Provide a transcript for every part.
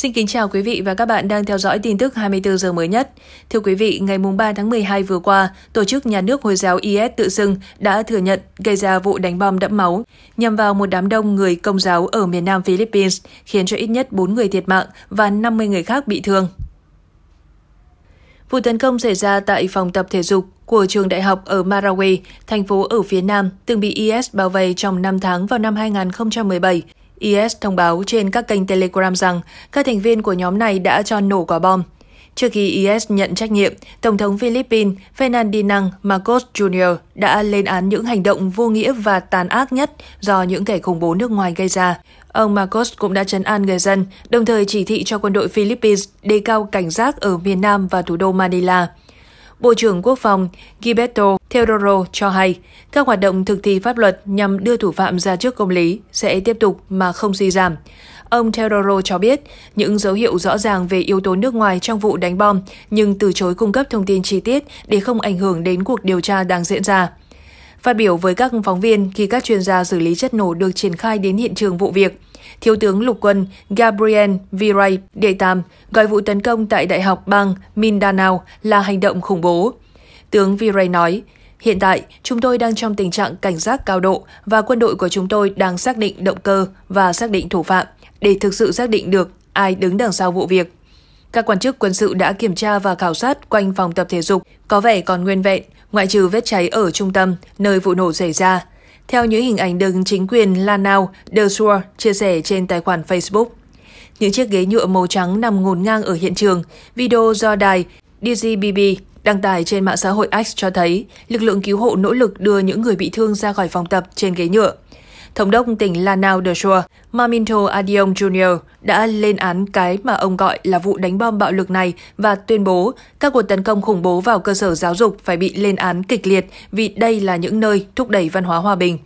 Xin kính chào quý vị và các bạn đang theo dõi tin tức 24 giờ mới nhất. Thưa quý vị, ngày 3 tháng 12 vừa qua, Tổ chức Nhà nước Hồi giáo IS tự xưng đã thừa nhận gây ra vụ đánh bom đẫm máu nhằm vào một đám đông người công giáo ở miền nam Philippines, khiến cho ít nhất 4 người thiệt mạng và 50 người khác bị thương. Vụ tấn công xảy ra tại phòng tập thể dục của trường đại học ở Marawi, thành phố ở phía Nam, từng bị IS bao vây trong 5 tháng vào năm 2017. IS thông báo trên các kênh Telegram rằng các thành viên của nhóm này đã cho nổ quả bom. Trước khi IS nhận trách nhiệm, Tổng thống Philippines Ferdinand Marcos Jr. đã lên án những hành động vô nghĩa và tàn ác nhất do những kẻ khủng bố nước ngoài gây ra. Ông Marcos cũng đã chấn an người dân, đồng thời chỉ thị cho quân đội Philippines đề cao cảnh giác ở miền Nam và thủ đô Manila. Bộ trưởng Quốc phòng Gilberto Teodoro cho hay các hoạt động thực thi pháp luật nhằm đưa thủ phạm ra trước công lý sẽ tiếp tục mà không suy giảm. Ông Teodoro cho biết những dấu hiệu rõ ràng về yếu tố nước ngoài trong vụ đánh bom nhưng từ chối cung cấp thông tin chi tiết để không ảnh hưởng đến cuộc điều tra đang diễn ra. Phát biểu với các phóng viên khi các chuyên gia xử lý chất nổ được triển khai đến hiện trường vụ việc, Thiếu tướng Lục quân Gabriel Viray Đệ Tam gọi vụ tấn công tại Đại học bang Mindanao là hành động khủng bố. Tướng Viray nói, Hiện tại, chúng tôi đang trong tình trạng cảnh giác cao độ và quân đội của chúng tôi đang xác định động cơ và xác định thủ phạm để thực sự xác định được ai đứng đằng sau vụ việc. Các quan chức quân sự đã kiểm tra và khảo sát quanh phòng tập thể dục, có vẻ còn nguyên vẹn ngoại trừ vết cháy ở trung tâm, nơi vụ nổ xảy ra. Theo những hình ảnh được chính quyền Lanao de Sur chia sẻ trên tài khoản Facebook. Những chiếc ghế nhựa màu trắng nằm ngổn ngang ở hiện trường, video do đài DGBB đăng tải trên mạng xã hội X cho thấy lực lượng cứu hộ nỗ lực đưa những người bị thương ra khỏi phòng tập trên ghế nhựa. Thống đốc tỉnh Lanao de Chua, Maminto Adion Jr. đã lên án cái mà ông gọi là vụ đánh bom bạo lực này và tuyên bố các cuộc tấn công khủng bố vào cơ sở giáo dục phải bị lên án kịch liệt vì đây là những nơi thúc đẩy văn hóa hòa bình.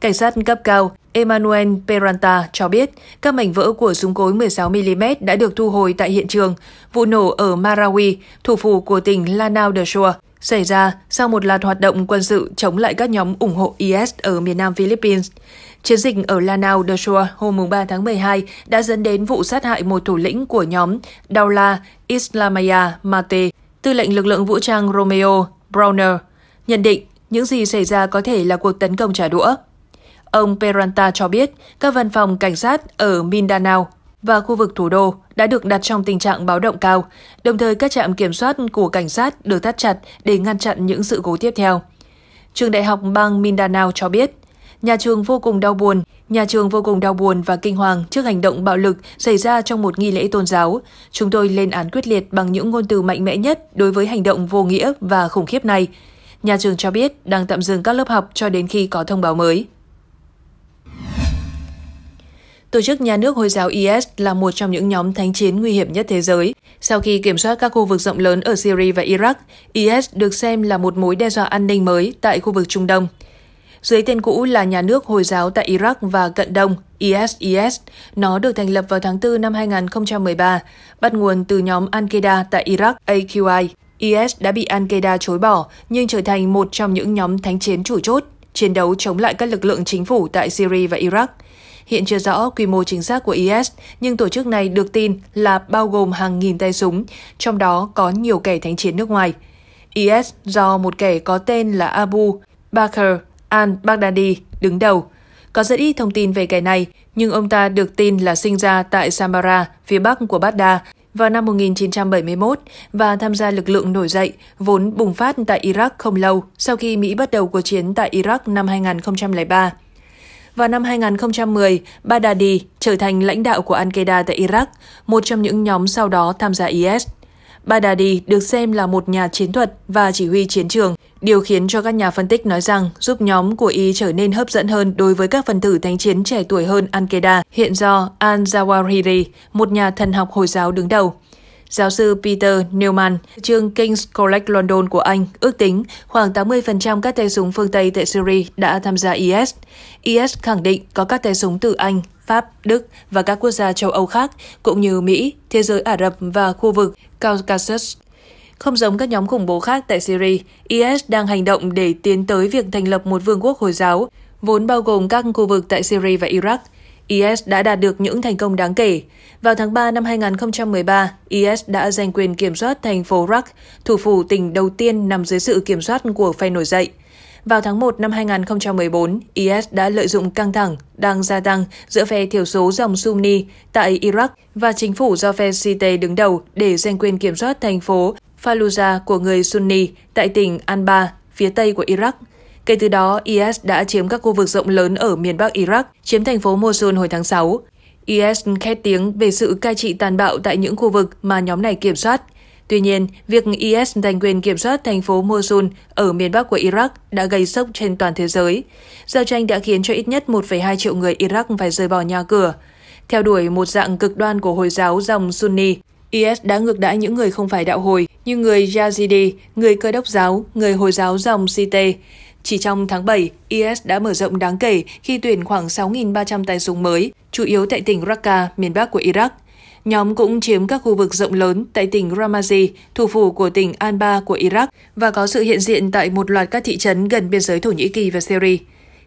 Cảnh sát cấp cao Emmanuel Peranta cho biết các mảnh vỡ của súng cối 16mm đã được thu hồi tại hiện trường. Vụ nổ ở Marawi, thủ phủ của tỉnh Lanao de Chua, xảy ra sau một loạt hoạt động quân sự chống lại các nhóm ủng hộ IS ở miền nam Philippines. Chiến dịch ở Lanao de Shore hôm 3 tháng 12 đã dẫn đến vụ sát hại một thủ lĩnh của nhóm Daula Islamaya Mate, tư lệnh lực lượng vũ trang Romeo Browner, nhận định những gì xảy ra có thể là cuộc tấn công trả đũa. Ông Peranta cho biết các văn phòng cảnh sát ở Mindanao và khu vực thủ đô đã được đặt trong tình trạng báo động cao, đồng thời các trạm kiểm soát của cảnh sát được thắt chặt để ngăn chặn những sự cố tiếp theo. Trường Đại học bang Mindanao cho biết Nhà trường vô cùng đau buồn, nhà trường vô cùng đau buồn và kinh hoàng trước hành động bạo lực xảy ra trong một nghi lễ tôn giáo. Chúng tôi lên án quyết liệt bằng những ngôn từ mạnh mẽ nhất đối với hành động vô nghĩa và khủng khiếp này. Nhà trường cho biết đang tạm dừng các lớp học cho đến khi có thông báo mới. Tổ chức nhà nước Hồi giáo IS là một trong những nhóm thánh chiến nguy hiểm nhất thế giới. Sau khi kiểm soát các khu vực rộng lớn ở Syria và Iraq, IS được xem là một mối đe dọa an ninh mới tại khu vực Trung Đông dưới tên cũ là Nhà nước Hồi giáo tại Iraq và Cận Đông, ISIS. Nó được thành lập vào tháng 4 năm 2013, bắt nguồn từ nhóm Al-Qaeda tại Iraq, AQI. IS đã bị Al-Qaeda chối bỏ, nhưng trở thành một trong những nhóm thánh chiến chủ chốt, chiến đấu chống lại các lực lượng chính phủ tại Syria và Iraq. Hiện chưa rõ quy mô chính xác của IS, nhưng tổ chức này được tin là bao gồm hàng nghìn tay súng, trong đó có nhiều kẻ thánh chiến nước ngoài. IS do một kẻ có tên là Abu Bakr al-Baghdadi đứng đầu. Có rất ít thông tin về kẻ này, nhưng ông ta được tin là sinh ra tại Samara, phía bắc của Baghdad, vào năm 1971 và tham gia lực lượng nổi dậy vốn bùng phát tại Iraq không lâu sau khi Mỹ bắt đầu cuộc chiến tại Iraq năm 2003. Vào năm 2010, Baghdadi trở thành lãnh đạo của Al-Qaeda tại Iraq, một trong những nhóm sau đó tham gia IS. Baghdadi được xem là một nhà chiến thuật và chỉ huy chiến trường, điều khiến cho các nhà phân tích nói rằng giúp nhóm của Y trở nên hấp dẫn hơn đối với các phần tử thánh chiến trẻ tuổi hơn Al-Qaeda, hiện do Al-Zawahiri, một nhà thần học Hồi giáo đứng đầu. Giáo sư Peter Newman, trường King's College London của Anh, ước tính khoảng 80% các tay súng phương Tây tại Syria đã tham gia IS. IS khẳng định có các tay súng từ Anh, Pháp, Đức và các quốc gia châu Âu khác, cũng như Mỹ, thế giới Ả Rập và khu vực Caucasus. Không giống các nhóm khủng bố khác tại Syria, IS đang hành động để tiến tới việc thành lập một vương quốc Hồi giáo, vốn bao gồm các khu vực tại Syria và Iraq. IS đã đạt được những thành công đáng kể. Vào tháng 3 năm 2013, IS đã giành quyền kiểm soát thành phố Raqqa, thủ phủ tỉnh đầu tiên nằm dưới sự kiểm soát của phe nổi dậy. Vào tháng 1 năm 2014, IS đã lợi dụng căng thẳng đang gia tăng giữa phe thiểu số dòng Sunni tại Iraq và chính phủ do phe Shiite đứng đầu để giành quyền kiểm soát thành phố Fallujah của người Sunni tại tỉnh Anba phía tây của Iraq. Kể từ đó, IS đã chiếm các khu vực rộng lớn ở miền Bắc Iraq, chiếm thành phố Mosul hồi tháng 6. IS khét tiếng về sự cai trị tàn bạo tại những khu vực mà nhóm này kiểm soát. Tuy nhiên, việc IS giành quyền kiểm soát thành phố Mosul ở miền Bắc của Iraq đã gây sốc trên toàn thế giới. Giao tranh đã khiến cho ít nhất 1,2 triệu người Iraq phải rời bỏ nhà cửa theo đuổi một dạng cực đoan của Hồi giáo dòng Sunni IS đã ngược đãi những người không phải đạo hồi như người Yazidi, người cơ đốc giáo, người Hồi giáo dòng Cite. Chỉ trong tháng 7, IS đã mở rộng đáng kể khi tuyển khoảng 6.300 tay súng mới, chủ yếu tại tỉnh Raqqa, miền bắc của Iraq. Nhóm cũng chiếm các khu vực rộng lớn tại tỉnh Ramadi, thủ phủ của tỉnh Anbar của Iraq, và có sự hiện diện tại một loạt các thị trấn gần biên giới Thổ Nhĩ Kỳ và Syria.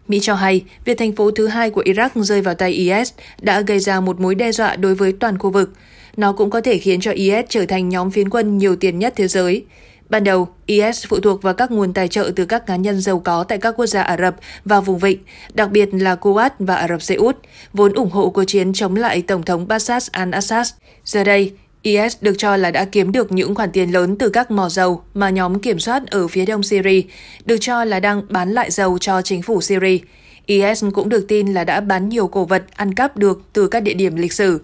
Mỹ cho hay, việc thành phố thứ hai của Iraq rơi vào tay IS đã gây ra một mối đe dọa đối với toàn khu vực nó cũng có thể khiến cho IS trở thành nhóm phiến quân nhiều tiền nhất thế giới. Ban đầu, IS phụ thuộc vào các nguồn tài trợ từ các cá nhân giàu có tại các quốc gia Ả Rập và vùng vịnh, đặc biệt là Kuwait và Ả Rập Xê Út, vốn ủng hộ cuộc chiến chống lại Tổng thống Bashar al-Assad. Giờ đây, IS được cho là đã kiếm được những khoản tiền lớn từ các mỏ dầu mà nhóm kiểm soát ở phía đông Syria, được cho là đang bán lại dầu cho chính phủ Syria. IS cũng được tin là đã bán nhiều cổ vật ăn cắp được từ các địa điểm lịch sử.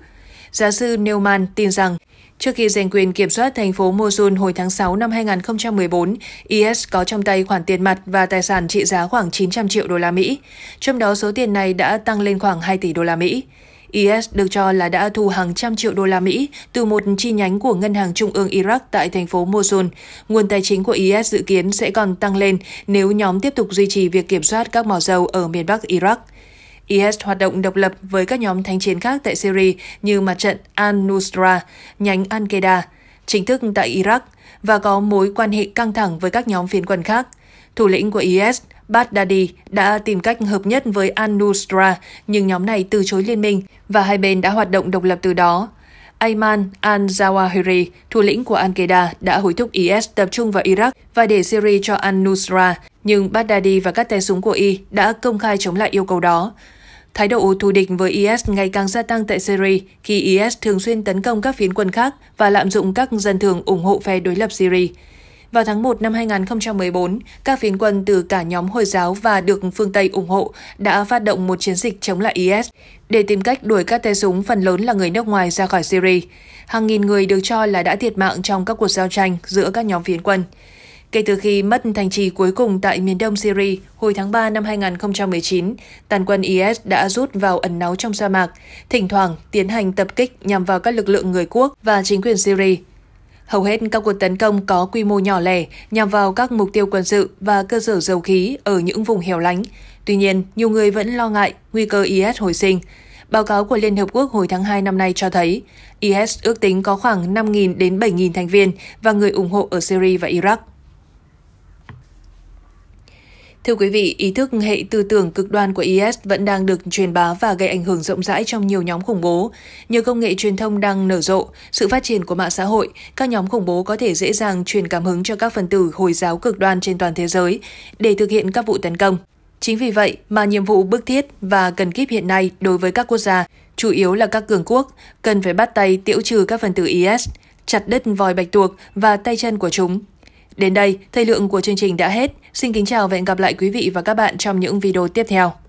Giáo sư Neumann tin rằng Trước khi giành quyền kiểm soát thành phố Mosul hồi tháng 6 năm 2014, IS có trong tay khoản tiền mặt và tài sản trị giá khoảng 900 triệu đô la Mỹ, trong đó số tiền này đã tăng lên khoảng 2 tỷ đô la Mỹ. IS được cho là đã thu hàng trăm triệu đô la Mỹ từ một chi nhánh của Ngân hàng Trung ương Iraq tại thành phố Mosul. Nguồn tài chính của IS dự kiến sẽ còn tăng lên nếu nhóm tiếp tục duy trì việc kiểm soát các mỏ dầu ở miền Bắc Iraq. IS hoạt động độc lập với các nhóm thanh chiến khác tại Syria như mặt trận Al-Nusra, nhánh Al-Qaeda, chính thức tại Iraq và có mối quan hệ căng thẳng với các nhóm phiến quân khác. Thủ lĩnh của IS, Baghdadi, đã tìm cách hợp nhất với Al-Nusra, nhưng nhóm này từ chối liên minh và hai bên đã hoạt động độc lập từ đó. Ayman al-Zawahiri, thủ lĩnh của Al-Qaeda, đã hối thúc IS tập trung vào Iraq và để Syria cho al-Nusra, nhưng Baghdadi và các tay súng của Y đã công khai chống lại yêu cầu đó. Thái độ thù địch với IS ngày càng gia tăng tại Syria khi IS thường xuyên tấn công các phiến quân khác và lạm dụng các dân thường ủng hộ phe đối lập Syria. Vào tháng 1 năm 2014, các phiến quân từ cả nhóm Hồi giáo và được phương Tây ủng hộ đã phát động một chiến dịch chống lại IS để tìm cách đuổi các tay súng phần lớn là người nước ngoài ra khỏi Syria. Hàng nghìn người được cho là đã thiệt mạng trong các cuộc giao tranh giữa các nhóm phiến quân. Kể từ khi mất thành trì cuối cùng tại miền đông Syria hồi tháng 3 năm 2019, tàn quân IS đã rút vào ẩn náu trong sa mạc, thỉnh thoảng tiến hành tập kích nhằm vào các lực lượng người quốc và chính quyền Syria. Hầu hết các cuộc tấn công có quy mô nhỏ lẻ nhằm vào các mục tiêu quân sự và cơ sở dầu khí ở những vùng hẻo lánh. Tuy nhiên, nhiều người vẫn lo ngại nguy cơ IS hồi sinh. Báo cáo của Liên Hợp Quốc hồi tháng 2 năm nay cho thấy IS ước tính có khoảng 5.000 đến 7.000 thành viên và người ủng hộ ở Syria và Iraq. Thưa quý vị, ý thức hệ tư tưởng cực đoan của IS vẫn đang được truyền bá và gây ảnh hưởng rộng rãi trong nhiều nhóm khủng bố. Nhờ công nghệ truyền thông đang nở rộ, sự phát triển của mạng xã hội, các nhóm khủng bố có thể dễ dàng truyền cảm hứng cho các phần tử Hồi giáo cực đoan trên toàn thế giới để thực hiện các vụ tấn công. Chính vì vậy mà nhiệm vụ bức thiết và cần kíp hiện nay đối với các quốc gia, chủ yếu là các cường quốc, cần phải bắt tay tiễu trừ các phần tử IS, chặt đứt vòi bạch tuộc và tay chân của chúng Đến đây, thời lượng của chương trình đã hết. Xin kính chào và hẹn gặp lại quý vị và các bạn trong những video tiếp theo.